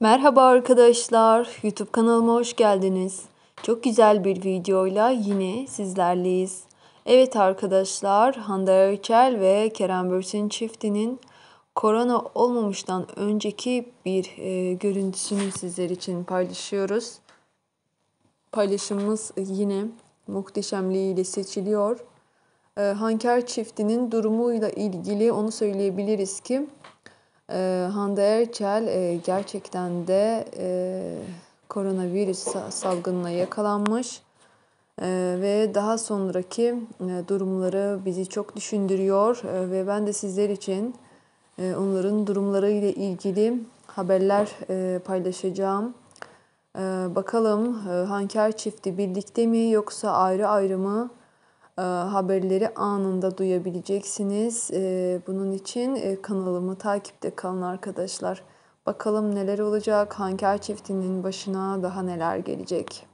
Merhaba arkadaşlar, YouTube kanalıma hoş geldiniz. Çok güzel bir videoyla yine sizlerleyiz. Evet arkadaşlar, Hande Erçel ve Kerem Bürsin çiftinin korona olmamıştan önceki bir e, görüntüsünü sizler için paylaşıyoruz. Paylaşımımız yine muhteşemliğiyle seçiliyor. E, Hanker çiftinin durumuyla ilgili onu söyleyebiliriz ki ee, Hande Erçel e, gerçekten de e, koronavirüs salgınına yakalanmış e, ve daha sonraki e, durumları bizi çok düşündürüyor e, ve ben de sizler için e, onların durumları ile ilgili haberler e, paylaşacağım. E, bakalım e, hanker çifti birlikte mi yoksa ayrı ayrı mı? E, haberleri anında duyabileceksiniz. E, bunun için e, kanalımı takipte kalın arkadaşlar. Bakalım neler olacak, Hanker çiftinin başına daha neler gelecek.